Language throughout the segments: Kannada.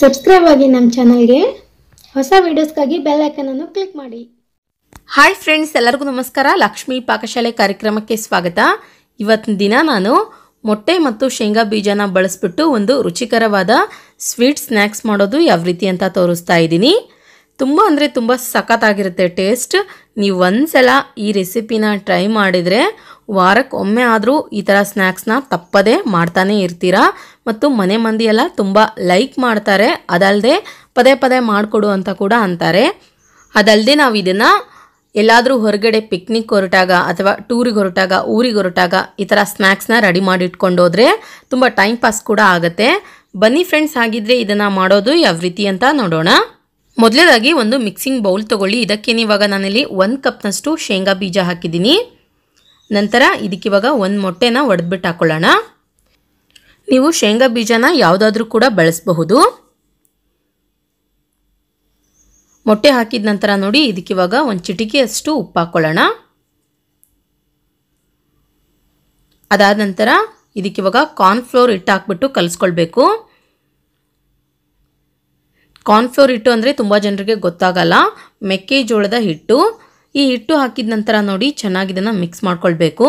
ಸಬ್ಸ್ಕ್ರೈಬ್ ಆಗಿ ನಮ್ಮ ಚಾನಲ್ಗೆ ಹೊಸ ವೀಡಿಯೋಸ್ಗಾಗಿ ಬೆಲ್ ಐಕನನ್ನು ಕ್ಲಿಕ್ ಮಾಡಿ ಹಾಯ್ ಫ್ರೆಂಡ್ಸ್ ಎಲ್ಲರಿಗೂ ನಮಸ್ಕಾರ ಲಕ್ಷ್ಮೀ ಪಾಕಶಾಲೆ ಕಾರ್ಯಕ್ರಮಕ್ಕೆ ಸ್ವಾಗತ ಇವತ್ತಿನ ದಿನ ನಾನು ಮೊಟ್ಟೆ ಮತ್ತು ಶೇಂಗಾ ಬೀಜನ ಬಳಸಿಬಿಟ್ಟು ಒಂದು ರುಚಿಕರವಾದ ಸ್ವೀಟ್ ಸ್ನ್ಯಾಕ್ಸ್ ಮಾಡೋದು ಯಾವ ರೀತಿ ಅಂತ ತೋರಿಸ್ತಾ ಇದ್ದೀನಿ ತುಂಬ ಅಂದರೆ ತುಂಬ ಸಖತ್ತಾಗಿರುತ್ತೆ ಟೇಸ್ಟ್ ನೀವು ಒಂದು ಸಲ ಈ ರೆಸಿಪಿನ ಟ್ರೈ ಮಾಡಿದರೆ ವಾರಕ್ಕೆ ಒಮ್ಮೆ ಆದರೂ ಈ ಥರ ಸ್ನ್ಯಾಕ್ಸ್ನ ತಪ್ಪದೇ ಮಾಡ್ತಾನೆ ಇರ್ತೀರಾ ಮತ್ತು ಮನೆ ಮಂದಿಯೆಲ್ಲ ತುಂಬ ಲೈಕ್ ಮಾಡ್ತಾರೆ ಅದಲ್ಲದೆ ಪದೇ ಪದೇ ಮಾಡಿಕೊಡು ಅಂತ ಕೂಡ ಅಂತಾರೆ ಅದಲ್ಲದೆ ನಾವು ಇದನ್ನು ಎಲ್ಲಾದರೂ ಹೊರಗಡೆ ಪಿಕ್ನಿಕ್ ಹೊರಟಾಗ ಅಥವಾ ಟೂರಿಗೆ ಹೊರಟಾಗ ಊರಿಗೆ ಹೊರಟಾಗ ಈ ಥರ ಸ್ನ್ಯಾಕ್ಸ್ನ ರೆಡಿ ಮಾಡಿ ಇಟ್ಕೊಂಡು ಹೋದರೆ ತುಂಬ ಟೈಮ್ ಪಾಸ್ ಕೂಡ ಆಗುತ್ತೆ ಬನ್ನಿ ಫ್ರೆಂಡ್ಸ್ ಹಾಗಿದ್ರೆ ಇದನ್ನು ಮಾಡೋದು ಯಾವ ರೀತಿ ಅಂತ ನೋಡೋಣ ಮೊದಲನೇದಾಗಿ ಒಂದು ಮಿಕ್ಸಿಂಗ್ ಬೌಲ್ ತೊಗೊಳ್ಳಿ ಇದಕ್ಕೆ ಇವಾಗ ನಾನಿಲ್ಲಿ ಒಂದು ಕಪ್ನಷ್ಟು ಶೇಂಗಾ ಬೀಜ ಹಾಕಿದ್ದೀನಿ ನಂತರ ಇದಕ್ಕಿವಾಗ ಒಂದು ಮೊಟ್ಟೆನ ಒಡೆದ್ಬಿಟ್ಟು ಹಾಕ್ಕೊಳ್ಳೋಣ ನೀವು ಶೇಂಗಾ ಬೀಜನ ಯಾವುದಾದ್ರೂ ಕೂಡ ಬಳಸಬಹುದು ಮೊಟ್ಟೆ ಹಾಕಿದ ನಂತರ ನೋಡಿ ಇದಕ್ಕಿವಾಗ ಒಂದು ಚಿಟಿಕೆಯಷ್ಟು ಉಪ್ಪು ಹಾಕ್ಕೊಳ್ಳೋಣ ಅದಾದ ನಂತರ ಇದಕ್ಕಿವಾಗ ಕಾರ್ನ್ಫ್ಲೋರ್ ಹಿಟ್ಟು ಹಾಕ್ಬಿಟ್ಟು ಕಲಿಸ್ಕೊಳ್ಬೇಕು ಕಾರ್ನ್ಫ್ಲೋರ್ ಹಿಟ್ಟು ಅಂದರೆ ತುಂಬ ಜನರಿಗೆ ಗೊತ್ತಾಗಲ್ಲ ಮೆಕ್ಕೆಜೋಳದ ಹಿಟ್ಟು ಈ ಹಿಟ್ಟು ಹಾಕಿದ ನಂತರ ನೋಡಿ ಚೆನ್ನಾಗಿ ಇದನ್ನು ಮಿಕ್ಸ್ ಮಾಡ್ಕೊಳ್ಬೇಕು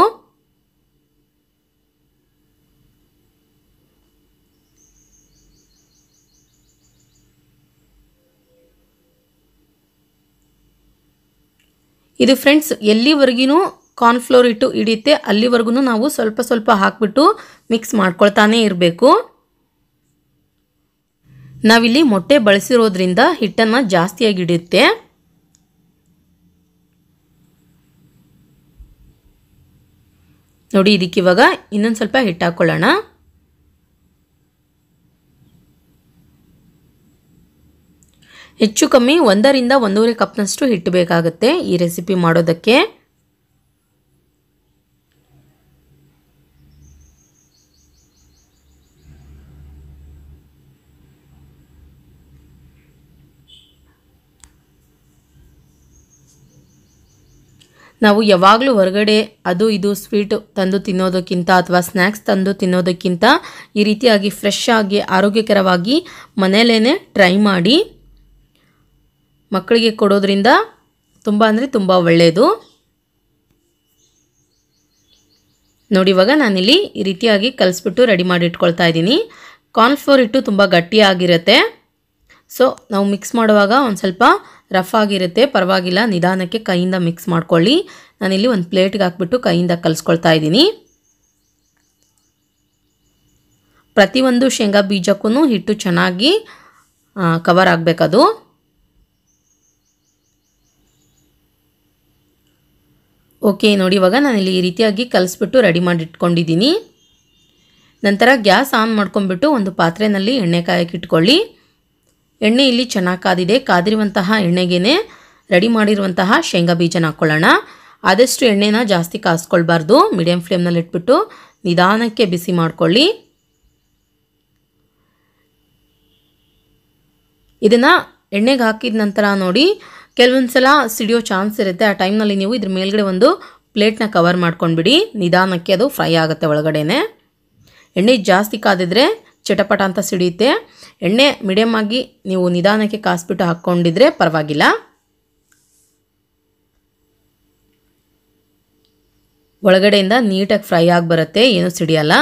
ಇದು ಫ್ರೆಂಡ್ಸ್ ಕಾರ್ನ್ ಕಾರ್ನ್ಫ್ಲೋರ್ ಹಿಟ್ಟು ಹಿಡಿಯುತ್ತೆ ಅಲ್ಲಿವರೆಗೂ ನಾವು ಸ್ವಲ್ಪ ಸ್ವಲ್ಪ ಹಾಕ್ಬಿಟ್ಟು ಮಿಕ್ಸ್ ಮಾಡ್ಕೊಳ್ತಾನೆ ಇರಬೇಕು ನಾವಿಲ್ಲಿ ಮೊಟ್ಟೆ ಬಳಸಿರೋದ್ರಿಂದ ಹಿಟ್ಟನ್ನು ಜಾಸ್ತಿಯಾಗಿ ಹಿಡಿಯುತ್ತೆ ನೋಡಿ ಇದಕ್ಕೆ ಇವಾಗ ಇನ್ನೊಂದು ಸ್ವಲ್ಪ ಹಿಟ್ಟು ಹಾಕ್ಕೊಳ್ಳೋಣ ಹೆಚ್ಚು ಕಮ್ಮಿ ಒಂದರಿಂದ ಒಂದೂವರೆ ಕಪ್ನಷ್ಟು ಹಿಟ್ಟು ಬೇಕಾಗುತ್ತೆ ಈ ರೆಸಿಪಿ ಮಾಡೋದಕ್ಕೆ ನಾವು ಯಾವಾಗಲೂ ಹೊರಗಡೆ ಅದು ಇದು ಸ್ವೀಟು ತಂದು ತಿನ್ನೋದಕ್ಕಿಂತ ಅಥವಾ ಸ್ನ್ಯಾಕ್ಸ್ ತಂದು ತಿನ್ನೋದಕ್ಕಿಂತ ಈ ರೀತಿಯಾಗಿ ಫ್ರೆಶ್ ಆಗಿ ಆರೋಗ್ಯಕರವಾಗಿ ಮನೆಯಲ್ಲೇ ಟ್ರೈ ಮಾಡಿ ಮಕ್ಕಳಿಗೆ ಕೊಡೋದ್ರಿಂದ ತುಂಬ ಅಂದರೆ ತುಂಬ ಒಳ್ಳೆಯದು ನೋಡಿ ಇವಾಗ ನಾನಿಲ್ಲಿ ಈ ರೀತಿಯಾಗಿ ಕಲಿಸ್ಬಿಟ್ಟು ರೆಡಿ ಮಾಡಿ ಇಟ್ಕೊಳ್ತಾ ಇದ್ದೀನಿ ಕಾರ್ನ್ಫ್ಲೋರ್ ಇಟ್ಟು ತುಂಬ ಗಟ್ಟಿಯಾಗಿರುತ್ತೆ ಸೊ ನಾವು ಮಿಕ್ಸ್ ಮಾಡುವಾಗ ಒಂದು ಸ್ವಲ್ಪ ರಫ್ ಆಗಿರುತ್ತೆ ಪರವಾಗಿಲ್ಲ ನಿಧಾನಕ್ಕೆ ಕೈಯಿಂದ ಮಿಕ್ಸ್ ಮಾಡ್ಕೊಳ್ಳಿ ನಾನಿಲ್ಲಿ ಒಂದು ಪ್ಲೇಟ್ಗೆ ಹಾಕ್ಬಿಟ್ಟು ಕೈಯಿಂದ ಕಲಿಸ್ಕೊಳ್ತಾ ಇದ್ದೀನಿ ಪ್ರತಿಯೊಂದು ಶೇಂಗಾ ಬೀಜಕ್ಕೂ ಹಿಟ್ಟು ಚೆನ್ನಾಗಿ ಕವರ್ ಆಗಬೇಕದು ಓಕೆ ನೋಡಿ ಇವಾಗ ನಾನಿಲ್ಲಿ ಈ ರೀತಿಯಾಗಿ ಕಲಿಸ್ಬಿಟ್ಟು ರೆಡಿ ಮಾಡಿ ಇಟ್ಕೊಂಡಿದ್ದೀನಿ ನಂತರ ಗ್ಯಾಸ್ ಆನ್ ಮಾಡ್ಕೊಂಡ್ಬಿಟ್ಟು ಒಂದು ಪಾತ್ರೆಯಲ್ಲಿ ಎಣ್ಣೆ ಇಟ್ಕೊಳ್ಳಿ ಎಣ್ಣೆ ಇಲ್ಲಿ ಚೆನ್ನಾಗಿ ಕಾದಿದೆ ಕಾದಿರುವಂತಹ ಎಣ್ಣೆಗೇ ರೆಡಿ ಮಾಡಿರುವಂತಹ ಶೇಂಗಾ ಬೀಜನ ಹಾಕ್ಕೊಳ್ಳೋಣ ಆದಷ್ಟು ಎಣ್ಣೆನ ಜಾಸ್ತಿ ಕಾಸ್ಕೊಳ್ಬಾರ್ದು ಮೀಡಿಯಂ ಫ್ಲೇಮ್ನಲ್ಲಿ ಇಟ್ಬಿಟ್ಟು ನಿಧಾನಕ್ಕೆ ಬಿಸಿ ಮಾಡಿಕೊಳ್ಳಿ ಇದನ್ನು ಎಣ್ಣೆಗೆ ಹಾಕಿದ ನಂತರ ನೋಡಿ ಕೆಲವೊಂದು ಸಲ ಸಿಡಿಯೋ ಚಾನ್ಸ್ ಇರುತ್ತೆ ಆ ಟೈಮ್ನಲ್ಲಿ ನೀವು ಇದ್ರ ಮೇಲ್ಗಡೆ ಒಂದು ಪ್ಲೇಟ್ನ ಕವರ್ ಮಾಡ್ಕೊಂಡ್ಬಿಡಿ ನಿಧಾನಕ್ಕೆ ಅದು ಫ್ರೈ ಆಗುತ್ತೆ ಒಳಗಡೆನೆ ಎಣ್ಣೆ ಜಾಸ್ತಿ ಕಾದಿದ್ರೆ ಚಟಪಟ ಅಂತ ಸಿಡಿಯುತ್ತೆ ಎಣ್ಣೆ ಮೀಡಿಯಮ್ ಆಗಿ ನೀವು ನಿಧಾನಕ್ಕೆ ಕಾಸ್ಬಿಟ್ಟು ಹಾಕ್ಕೊಂಡಿದ್ರೆ ಪರವಾಗಿಲ್ಲ ಒಳಗಡೆಯಿಂದ ನೀಟಾಗಿ ಫ್ರೈ ಆಗಿ ಬರುತ್ತೆ ಏನೂ ಸಿಡಿಯಲ್ಲ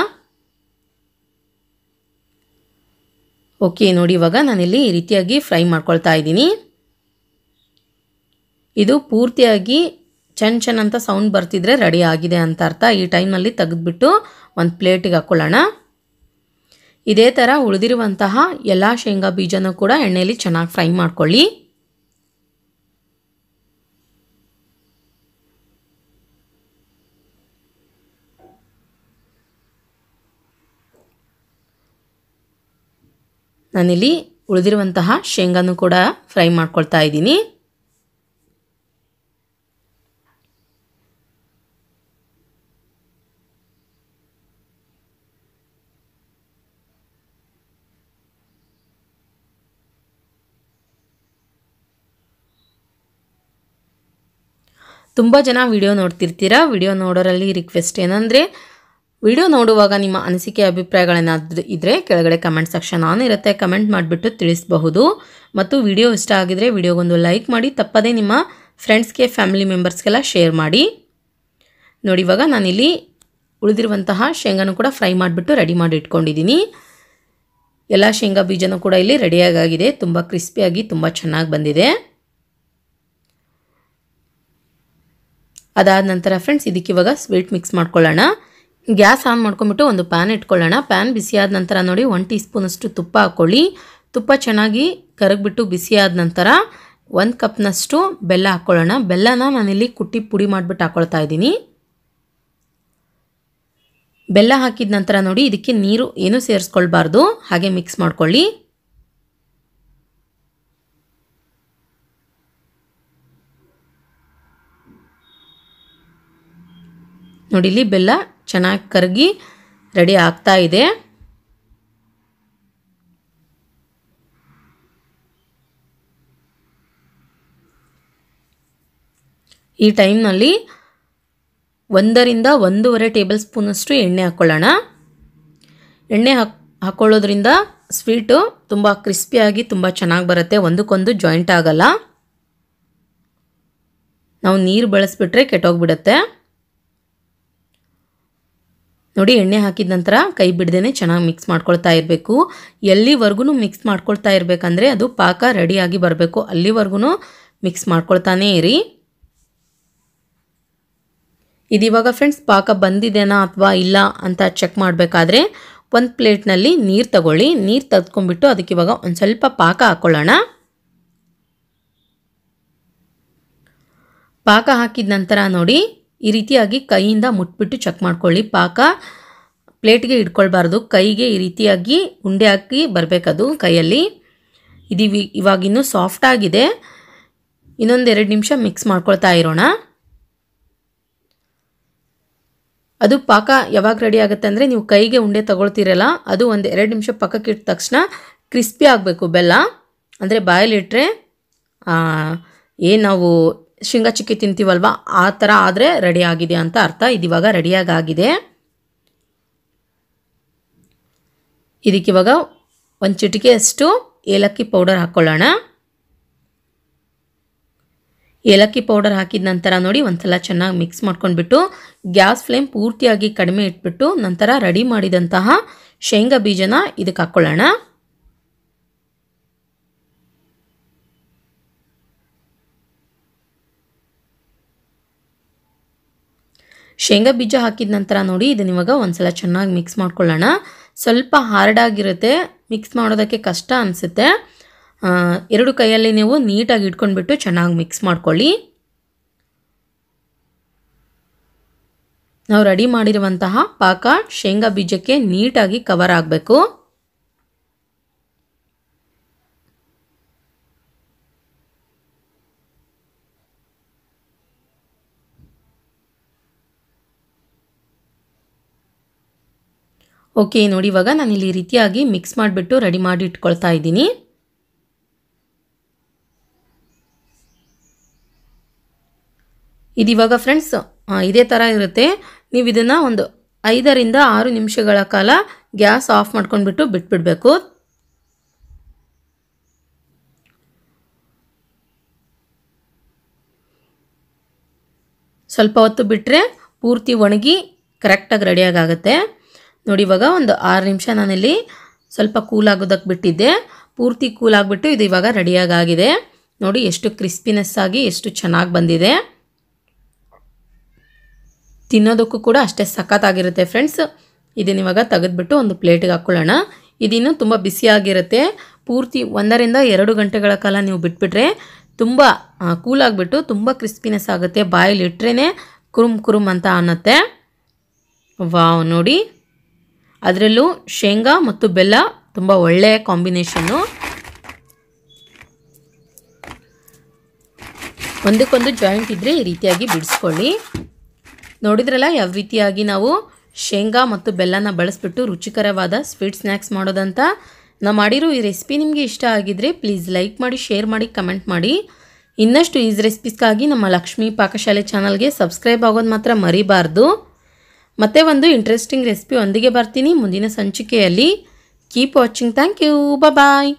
ಓಕೆ ನೋಡಿ ಇವಾಗ ನಾನಿಲ್ಲಿ ಈ ರೀತಿಯಾಗಿ ಫ್ರೈ ಮಾಡ್ಕೊಳ್ತಾ ಇದ್ದೀನಿ ಇದು ಪೂರ್ತಿಯಾಗಿ ಚೆನ್ನ ಚೆನ್ನಂತ ಸೌಂಡ್ ಬರ್ತಿದ್ರೆ ರೆಡಿ ಆಗಿದೆ ಅಂತ ಅರ್ಥ ಈ ಟೈಮ್ನಲ್ಲಿ ತೆಗೆದುಬಿಟ್ಟು ಒಂದು ಪ್ಲೇಟಿಗೆ ಹಾಕ್ಕೊಳ್ಳೋಣ ಇದೇ ಥರ ಉಳಿದಿರುವಂತಹ ಎಲ್ಲ ಶೇಂಗಾ ಬೀಜನೂ ಕೂಡ ಎಣ್ಣೆಯಲ್ಲಿ ಚೆನ್ನಾಗಿ ಫ್ರೈ ಮಾಡ್ಕೊಳ್ಳಿ ನಾನಿಲ್ಲಿ ಉಳಿದಿರುವಂತಹ ಶೇಂಗಾನು ಕೂಡ ಫ್ರೈ ಮಾಡ್ಕೊಳ್ತಾ ಇದ್ದೀನಿ ತುಂಬ ಜನ ವಿಡಿಯೋ ನೋಡ್ತಿರ್ತೀರಾ ವಿಡಿಯೋ ನೋಡೋರಲ್ಲಿ ರಿಕ್ವೆಸ್ಟ್ ಏನಂದರೆ ವಿಡಿಯೋ ನೋಡುವಾಗ ನಿಮ್ಮ ಅನಿಸಿಕೆ ಅಭಿಪ್ರಾಯಗಳೇನಾದರೂ ಇದ್ದರೆ ಕೆಳಗಡೆ ಕಮೆಂಟ್ ಸೆಕ್ಷನ್ ಆನ್ ಇರುತ್ತೆ ಕಮೆಂಟ್ ಮಾಡಿಬಿಟ್ಟು ತಿಳಿಸಬಹುದು ಮತ್ತು ವಿಡಿಯೋ ಇಷ್ಟ ಆಗಿದರೆ ವಿಡಿಯೋಗೊಂದು ಲೈಕ್ ಮಾಡಿ ತಪ್ಪದೇ ನಿಮ್ಮ ಫ್ರೆಂಡ್ಸ್ಗೆ ಫ್ಯಾಮಿಲಿ ಮೆಂಬರ್ಸ್ಗೆಲ್ಲ ಶೇರ್ ಮಾಡಿ ನೋಡಿ ಇವಾಗ ನಾನಿಲ್ಲಿ ಉಳಿದಿರುವಂತಹ ಶೇಂಗಾನು ಕೂಡ ಫ್ರೈ ಮಾಡಿಬಿಟ್ಟು ರೆಡಿ ಮಾಡಿ ಇಟ್ಕೊಂಡಿದ್ದೀನಿ ಎಲ್ಲ ಶೇಂಗಾ ಬೀಜನೂ ಕೂಡ ಇಲ್ಲಿ ರೆಡಿಯಾಗಾಗಿದೆ ತುಂಬ ಕ್ರಿಸ್ಪಿಯಾಗಿ ತುಂಬ ಚೆನ್ನಾಗಿ ಬಂದಿದೆ ಅದಾದ ನಂತರ ಫ್ರೆಂಡ್ಸ್ ಇದಕ್ಕೆ ಇವಾಗ ಸ್ವೀಟ್ ಮಿಕ್ಸ್ ಮಾಡ್ಕೊಳ್ಳೋಣ ಗ್ಯಾಸ್ ಆನ್ ಮಾಡ್ಕೊಂಬಿಟ್ಟು ಒಂದು ಪ್ಯಾನ್ ಇಟ್ಕೊಳ್ಳೋಣ ಪ್ಯಾನ್ ಬಿಸಿಯಾದ ನಂತರ ನೋಡಿ ಒನ್ ಟೀ ಸ್ಪೂನಷ್ಟು ತುಪ್ಪ ಹಾಕ್ಕೊಳ್ಳಿ ತುಪ್ಪ ಚೆನ್ನಾಗಿ ಕರಗಿಬಿಟ್ಟು ಬಿಸಿಯಾದ ನಂತರ ಒಂದು ಕಪ್ನಷ್ಟು ಬೆಲ್ಲ ಹಾಕ್ಕೊಳ್ಳೋಣ ಬೆಲ್ಲನ ನಾನಿಲ್ಲಿ ಕುಟ್ಟಿ ಪುಡಿ ಮಾಡಿಬಿಟ್ಟು ಹಾಕ್ಕೊಳ್ತಾ ಇದ್ದೀನಿ ಬೆಲ್ಲ ಹಾಕಿದ ನಂತರ ನೋಡಿ ಇದಕ್ಕೆ ನೀರು ಏನೂ ಸೇರಿಸ್ಕೊಳ್ಬಾರ್ದು ಹಾಗೆ ಮಿಕ್ಸ್ ಮಾಡ್ಕೊಳ್ಳಿ ನೋಡಿ ಇಲ್ಲಿ ಬೆಲ್ಲ ಚೆನ್ನಾಗಿ ಕರಗಿ ರೆಡಿ ಆಗ್ತಾ ಇದೆ ಈ ಟೈಮ್ನಲ್ಲಿ ಒಂದರಿಂದ ಒಂದೂವರೆ ಟೇಬಲ್ ಸ್ಪೂನ್ ಅಷ್ಟು ಎಣ್ಣೆ ಹಾಕ್ಕೊಳ್ಳೋಣ ಎಣ್ಣೆ ಹಾಕ್ ಹಾಕ್ಕೊಳ್ಳೋದ್ರಿಂದ ಸ್ವೀಟು ತುಂಬ ಕ್ರಿಸ್ಪಿಯಾಗಿ ತುಂಬ ಚೆನ್ನಾಗಿ ಬರುತ್ತೆ ಒಂದಕ್ಕೊಂದು ಜಾಯಿಂಟ್ ಆಗಲ್ಲ ನಾವು ನೀರು ಬಳಸಿಬಿಟ್ರೆ ಕೆಟ್ಟೋಗ್ಬಿಡುತ್ತೆ ನೋಡಿ ಎಣ್ಣೆ ಹಾಕಿದ ನಂತರ ಕೈ ಬಿಡದೇ ಚೆನ್ನಾಗಿ ಮಿಕ್ಸ್ ಮಾಡ್ಕೊಳ್ತಾ ಇರಬೇಕು ಎಲ್ಲಿವರೆಗೂ ಮಿಕ್ಸ್ ಮಾಡ್ಕೊಳ್ತಾ ಇರಬೇಕಂದ್ರೆ ಅದು ಪಾಕ ರೆಡಿಯಾಗಿ ಬರಬೇಕು ಅಲ್ಲಿವರೆಗೂ ಮಿಕ್ಸ್ ಮಾಡ್ಕೊಳ್ತಾನೇ ಇರಿ ಇದಿವಾಗ ಫ್ರೆಂಡ್ಸ್ ಪಾಕ ಬಂದಿದೆಯಾ ಅಥವಾ ಇಲ್ಲ ಅಂತ ಚೆಕ್ ಮಾಡಬೇಕಾದ್ರೆ ಒಂದು ಪ್ಲೇಟ್ನಲ್ಲಿ ನೀರು ತಗೊಳ್ಳಿ ನೀರು ತೆಗೆದ್ಕೊಂಡ್ಬಿಟ್ಟು ಇವಾಗ ಒಂದು ಸ್ವಲ್ಪ ಪಾಕ ಹಾಕ್ಕೊಳ್ಳೋಣ ಪಾಕ ಹಾಕಿದ ನಂತರ ನೋಡಿ ಈ ರೀತಿಯಾಗಿ ಕೈಯಿಂದ ಮುಟ್ಬಿಟ್ಟು ಚೆಕ್ ಮಾಡ್ಕೊಳ್ಳಿ ಪಾಕ ಪ್ಲೇಟ್ಗೆ ಇಟ್ಕೊಳ್ಬಾರ್ದು ಕೈಗೆ ಈ ರೀತಿಯಾಗಿ ಉಂಡೆ ಹಾಕಿ ಬರಬೇಕದು ಕೈಯಲ್ಲಿ ಇದು ಇವಾಗಿನ್ನೂ ಸಾಫ್ಟಾಗಿದೆ ಇನ್ನೊಂದು ಎರಡು ನಿಮಿಷ ಮಿಕ್ಸ್ ಮಾಡ್ಕೊಳ್ತಾ ಇರೋಣ ಅದು ಪಾಕ ಯಾವಾಗ ರೆಡಿ ಆಗುತ್ತೆ ಅಂದರೆ ನೀವು ಕೈಗೆ ಉಂಡೆ ತಗೊಳ್ತೀರಲ್ಲ ಅದು ಒಂದು ಎರಡು ನಿಮಿಷ ಪಕ್ಕಕ್ಕೆ ಇಟ್ಟ ತಕ್ಷಣ ಕ್ರಿಸ್ಪಿ ಆಗಬೇಕು ಬೆಲ್ಲ ಅಂದರೆ ಬಾಯಲ್ಲಿಟ್ಟರೆ ಏನು ನಾವು ಶೇಂಗಾ ಚಿಕ್ಕಿ ತಿಂತೀವಲ್ವ ಆ ಥರ ಆದರೆ ರೆಡಿ ಆಗಿದೆ ಅಂತ ಅರ್ಥ ಇದಿವಾಗ ರೆಡಿಯಾಗಿದೆ ಇದಕ್ಕೆ ಇದಕ್ಕಿವಾಗ ಒಂದು ಚಿಟಿಕೆಯಷ್ಟು ಏಲಕ್ಕಿ ಪೌಡರ್ ಹಾಕ್ಕೊಳ್ಳೋಣ ಏಲಕ್ಕಿ ಪೌಡರ್ ಹಾಕಿದ ನಂತರ ನೋಡಿ ಒಂದ್ಸಲ ಚೆನ್ನಾಗಿ ಮಿಕ್ಸ್ ಮಾಡ್ಕೊಂಡ್ಬಿಟ್ಟು ಗ್ಯಾಸ್ ಫ್ಲೇಮ್ ಪೂರ್ತಿಯಾಗಿ ಕಡಿಮೆ ಇಟ್ಬಿಟ್ಟು ನಂತರ ರೆಡಿ ಮಾಡಿದಂತಹ ಶೇಂಗಾ ಬೀಜನ ಇದಕ್ಕೆ ಹಾಕ್ಕೊಳ್ಳೋಣ ಶೇಂಗಾ ಬೀಜ ಹಾಕಿದ ನಂತರ ನೋಡಿ ಇದನ್ನ ಇವಾಗ ಒಂದ್ಸಲ ಚೆನ್ನಾಗಿ ಮಿಕ್ಸ್ ಮಾಡ್ಕೊಳ್ಳೋಣ ಸ್ವಲ್ಪ ಹಾರ್ಡಾಗಿರುತ್ತೆ ಮಿಕ್ಸ್ ಮಾಡೋದಕ್ಕೆ ಕಷ್ಟ ಅನಿಸುತ್ತೆ ಎರಡು ಕೈಯಲ್ಲಿ ನೀವು ನೀಟಾಗಿ ಇಟ್ಕೊಂಡ್ಬಿಟ್ಟು ಚೆನ್ನಾಗಿ ಮಿಕ್ಸ್ ಮಾಡ್ಕೊಳ್ಳಿ ನಾವು ರೆಡಿ ಮಾಡಿರುವಂತಹ ಪಾಕ ಶೇಂಗಾ ಬೀಜಕ್ಕೆ ನೀಟಾಗಿ ಕವರ್ ಆಗಬೇಕು ಓಕೆ ನೋಡಿ ಇವಾಗ ನಾನು ಇಲ್ಲಿ ರೀತಿಯಾಗಿ ಮಿಕ್ಸ್ ಮಾಡಿಬಿಟ್ಟು ರೆಡಿ ಮಾಡಿ ಇಟ್ಕೊಳ್ತಾ ಇದ್ದೀನಿ ಇದಿವಾಗ ಫ್ರೆಂಡ್ಸ್ ಇದೇ ಥರ ಇರುತ್ತೆ ನೀವು ಇದನ್ನು ಒಂದು ಐದರಿಂದ ಆರು ನಿಮಿಷಗಳ ಕಾಲ ಗ್ಯಾಸ್ ಆಫ್ ಮಾಡ್ಕೊಂಡ್ಬಿಟ್ಟು ಬಿಟ್ಬಿಡಬೇಕು ಸ್ವಲ್ಪ ಹೊತ್ತು ಬಿಟ್ಟರೆ ಪೂರ್ತಿ ಒಣಗಿ ಕರೆಕ್ಟಾಗಿ ರೆಡಿಯಾಗುತ್ತೆ ನೋಡಿ ಇವಾಗ ಒಂದು ಆರು ನಿಮಿಷ ನಾನಿಲ್ಲಿ ಸ್ವಲ್ಪ ಕೂಲ್ ಆಗೋದಕ್ಕೆ ಬಿಟ್ಟಿದ್ದೆ ಪೂರ್ತಿ ಕೂಲ್ ಇದು ಇವಾಗ ರೆಡಿಯಾಗಿದೆ ನೋಡಿ ಎಷ್ಟು ಕ್ರಿಸ್ಪಿನೆಸ್ ಆಗಿ ಎಷ್ಟು ಚೆನ್ನಾಗಿ ಬಂದಿದೆ ತಿನ್ನೋದಕ್ಕೂ ಕೂಡ ಅಷ್ಟೇ ಸಖತ್ತಾಗಿರುತ್ತೆ ಫ್ರೆಂಡ್ಸ್ ಇದನ್ನ ಇವಾಗ ತೆಗೆದುಬಿಟ್ಟು ಒಂದು ಪ್ಲೇಟಿಗೆ ಹಾಕ್ಕೊಳ್ಳೋಣ ಇದಿನ್ನೂ ತುಂಬ ಬಿಸಿಯಾಗಿರುತ್ತೆ ಪೂರ್ತಿ ಒಂದರಿಂದ ಎರಡು ಗಂಟೆಗಳ ಕಾಲ ನೀವು ಬಿಟ್ಬಿಟ್ರೆ ತುಂಬ ಕೂಲಾಗಿಬಿಟ್ಟು ತುಂಬ ಕ್ರಿಸ್ಪಿನೆಸ್ ಆಗುತ್ತೆ ಬಾಯಲ್ಲಿ ಇಟ್ಟರೆ ಕುರುಮ್ ಕುರುಮ್ ಅಂತ ಅನ್ನತ್ತೆ ವಾವ್ ನೋಡಿ ಅದರಲ್ಲೂ ಶೇಂಗಾ ಮತ್ತು ಬೆಲ್ಲ ತುಂಬ ಒಳ್ಳೆಯ ಕಾಂಬಿನೇಷನ್ನು ಒಂದಕ್ಕೊಂದು ಜಾಯಿಂಟ್ ಇದ್ದರೆ ಈ ರೀತಿಯಾಗಿ ಬಿಡಿಸ್ಕೊಳ್ಳಿ ನೋಡಿದ್ರಲ್ಲ ಯಾವ ರೀತಿಯಾಗಿ ನಾವು ಶೇಂಗಾ ಮತ್ತು ಬೆಲ್ಲನ ಬಳಸಿಬಿಟ್ಟು ರುಚಿಕರವಾದ ಸ್ವೀಟ್ ಸ್ನ್ಯಾಕ್ಸ್ ಮಾಡೋದಂತ ನಾ ಮಾಡಿರೋ ಈ ರೆಸಿಪಿ ನಿಮಗೆ ಇಷ್ಟ ಆಗಿದ್ರೆ ಪ್ಲೀಸ್ ಲೈಕ್ ಮಾಡಿ ಶೇರ್ ಮಾಡಿ ಕಮೆಂಟ್ ಮಾಡಿ ಇನ್ನಷ್ಟು ಈಸ್ ರೆಸಿಪೀಸ್ಗಾಗಿ ನಮ್ಮ ಲಕ್ಷ್ಮೀ ಪಾಕಶಾಲೆ ಚಾನಲ್ಗೆ ಸಬ್ಸ್ಕ್ರೈಬ್ ಆಗೋದು ಮಾತ್ರ ಮರಿಬಾರ್ದು ಮತ್ತೆ ಒಂದು ಇಂಟ್ರೆಸ್ಟಿಂಗ್ ರೆಸಿಪಿ ಒಂದಿಗೆ ಬರ್ತೀನಿ ಮುಂದಿನ ಸಂಚಿಕೆಯಲ್ಲಿ keep watching thank you bye